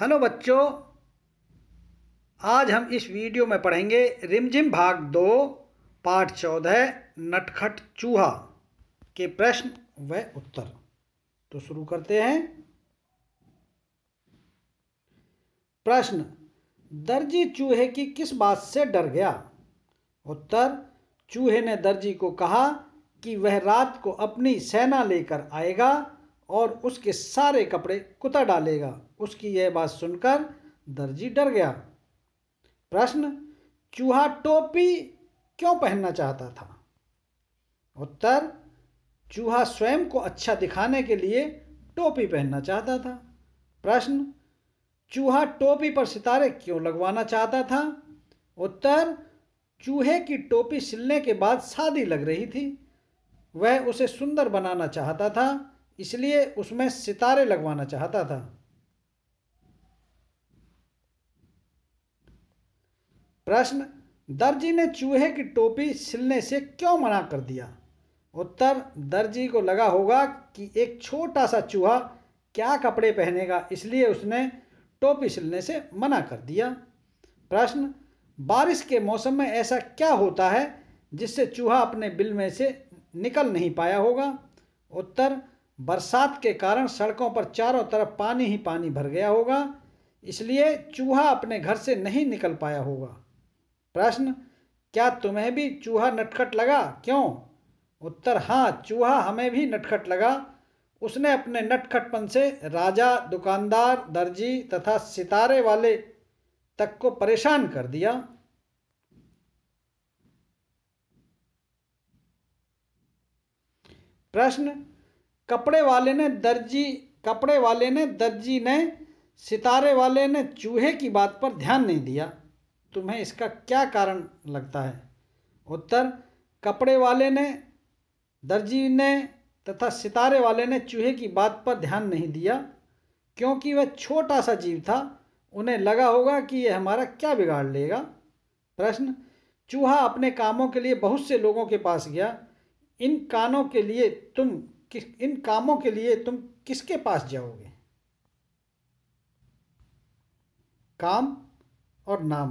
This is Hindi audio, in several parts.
हेलो बच्चों आज हम इस वीडियो में पढ़ेंगे रिमझिम भाग दो पाठ चौदह नटखट चूहा के प्रश्न व उत्तर तो शुरू करते हैं प्रश्न दर्जी चूहे की किस बात से डर गया उत्तर चूहे ने दर्जी को कहा कि वह रात को अपनी सेना लेकर आएगा और उसके सारे कपड़े कुतर डालेगा उसकी यह बात सुनकर दर्जी डर गया प्रश्न चूहा टोपी क्यों पहनना चाहता था उत्तर चूहा स्वयं को अच्छा दिखाने के लिए टोपी पहनना चाहता था प्रश्न चूहा टोपी पर सितारे क्यों लगवाना चाहता था उत्तर चूहे की टोपी सिलने के बाद शादी लग रही थी वह उसे सुंदर बनाना चाहता था इसलिए उसमें सितारे लगवाना चाहता था प्रश्न दर्जी ने चूहे की टोपी सिलने से क्यों मना कर दिया उत्तर दर्जी को लगा होगा कि एक छोटा सा चूहा क्या कपड़े पहनेगा इसलिए उसने टोपी सिलने से मना कर दिया प्रश्न बारिश के मौसम में ऐसा क्या होता है जिससे चूहा अपने बिल में से निकल नहीं पाया होगा उत्तर बरसात के कारण सड़कों पर चारों तरफ पानी ही पानी भर गया होगा इसलिए चूहा अपने घर से नहीं निकल पाया होगा प्रश्न क्या तुम्हें भी चूहा नटखट लगा क्यों उत्तर हाँ चूहा हमें भी नटखट लगा उसने अपने नटखटपन से राजा दुकानदार दर्जी तथा सितारे वाले तक को परेशान कर दिया प्रश्न कपड़े वाले ने दर्जी कपड़े वाले ने दर्जी ने सितारे वाले ने चूहे की बात पर ध्यान नहीं दिया तुम्हें इसका क्या कारण लगता है उत्तर कपड़े वाले ने दर्जी ने तथा सितारे वाले ने चूहे की बात पर ध्यान नहीं दिया क्योंकि वह छोटा सा जीव था उन्हें लगा होगा कि यह हमारा क्या बिगाड़ लेगा प्रश्न चूहा अपने कामों के लिए बहुत से लोगों के पास गया इन कानों के लिए तुम कि इन कामों के लिए तुम किसके पास जाओगे काम और नाम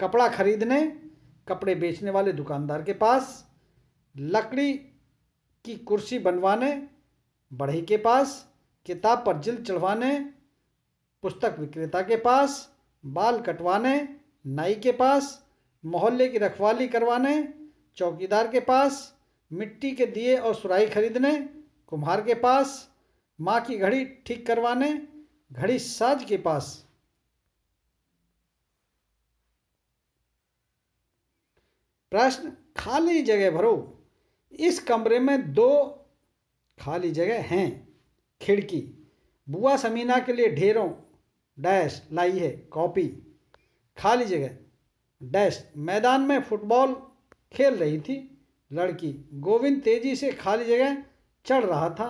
कपड़ा खरीदने कपड़े बेचने वाले दुकानदार के पास लकड़ी की कुर्सी बनवाने बढ़ई के पास किताब पर जिल चढ़वाने पुस्तक विक्रेता के पास बाल कटवाने नाई के पास मोहल्ले की रखवाली करवाने चौकीदार के पास मिट्टी के दिए और सुराही खरीदने कुम्हार के पास माँ की घड़ी ठीक करवाने घड़ी साज के पास प्रश्न खाली जगह भरो इस कमरे में दो खाली जगह हैं खिड़की बुआ समीना के लिए ढेरों डैश लाई है कॉपी खाली जगह डैश मैदान में फुटबॉल खेल रही थी लड़की गोविंद तेजी से खाली जगह चढ़ रहा था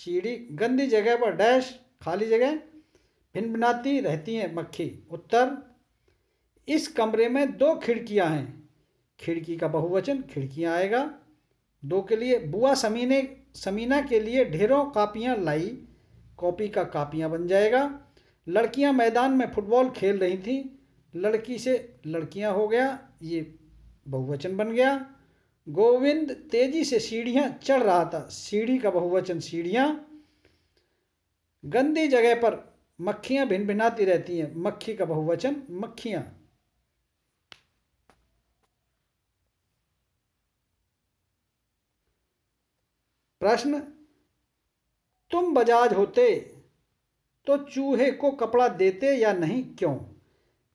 सीढ़ी गंदी जगह पर डैश खाली जगह बनाती रहती हैं मक्खी उत्तर इस कमरे में दो खिड़कियां हैं खिड़की का बहुवचन खिड़कियां आएगा दो के लिए बुआ समीने समीना के लिए ढेरों कापियाँ लाई कॉपी का कापियाँ बन जाएगा लड़कियाँ मैदान में फुटबॉल खेल रही थी लड़की से लड़कियाँ हो गया ये बहुवचन बन गया गोविंद तेजी से सीढ़ियां चढ़ रहा था सीढ़ी का बहुवचन सीढ़ियां गंदी जगह पर मक्खियां भिन भिनाती रहती हैं मक्खी का बहुवचन मक्खियां प्रश्न तुम बजाज होते तो चूहे को कपड़ा देते या नहीं क्यों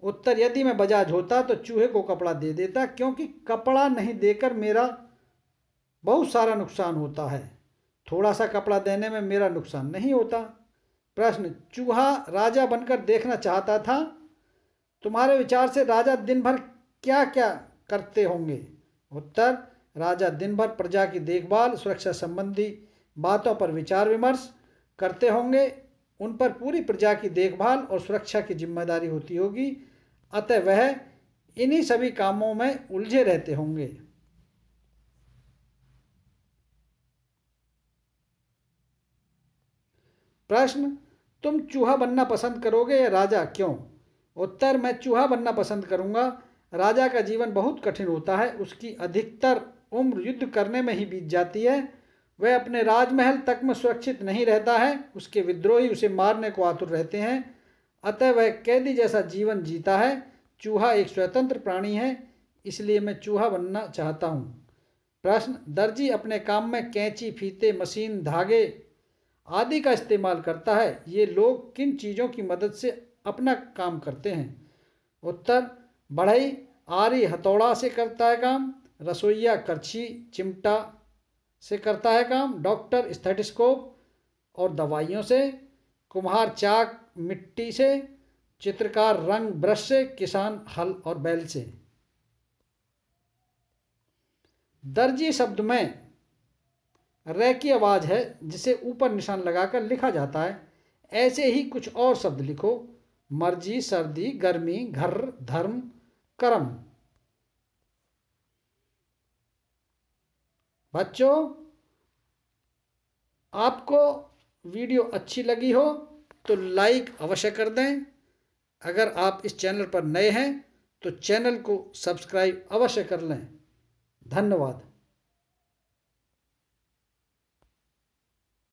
उत्तर यदि मैं बजाज होता तो चूहे को कपड़ा दे देता क्योंकि कपड़ा नहीं देकर मेरा बहुत सारा नुकसान होता है थोड़ा सा कपड़ा देने में मेरा नुकसान नहीं होता प्रश्न चूहा राजा बनकर देखना चाहता था तुम्हारे विचार से राजा दिन भर क्या क्या करते होंगे उत्तर राजा दिन भर प्रजा की देखभाल सुरक्षा संबंधी बातों पर विचार विमर्श करते होंगे उन पर पूरी प्रजा की देखभाल और सुरक्षा की जिम्मेदारी होती होगी अतः वह इन्हीं सभी कामों में उलझे रहते होंगे प्रश्न तुम चूहा बनना पसंद करोगे या राजा क्यों उत्तर मैं चूहा बनना पसंद करूंगा राजा का जीवन बहुत कठिन होता है उसकी अधिकतर उम्र युद्ध करने में ही बीत जाती है वह अपने राजमहल तक में सुरक्षित नहीं रहता है उसके विद्रोही उसे मारने को आतुर रहते हैं अतः वह कैदी जैसा जीवन जीता है चूहा एक स्वतंत्र प्राणी है इसलिए मैं चूहा बनना चाहता हूँ प्रश्न दर्जी अपने काम में कैंची फीते मशीन धागे आदि का इस्तेमाल करता है ये लोग किन चीज़ों की मदद से अपना काम करते हैं उत्तर बढ़ई आरी हथौड़ा से करता है काम रसोईया करछी चिमटा से करता है काम डॉक्टर स्थेटिस्कोप और दवाइयों से कुम्हार चाक मिट्टी से चित्रकार रंग ब्रश से किसान हल और बैल से दर्जी शब्द में र की आवाज़ है जिसे ऊपर निशान लगाकर लिखा जाता है ऐसे ही कुछ और शब्द लिखो मर्जी सर्दी गर्मी घर धर्म कर्म बच्चों आपको वीडियो अच्छी लगी हो तो लाइक अवश्य कर दें अगर आप इस चैनल पर नए हैं तो चैनल को सब्सक्राइब अवश्य कर लें धन्यवाद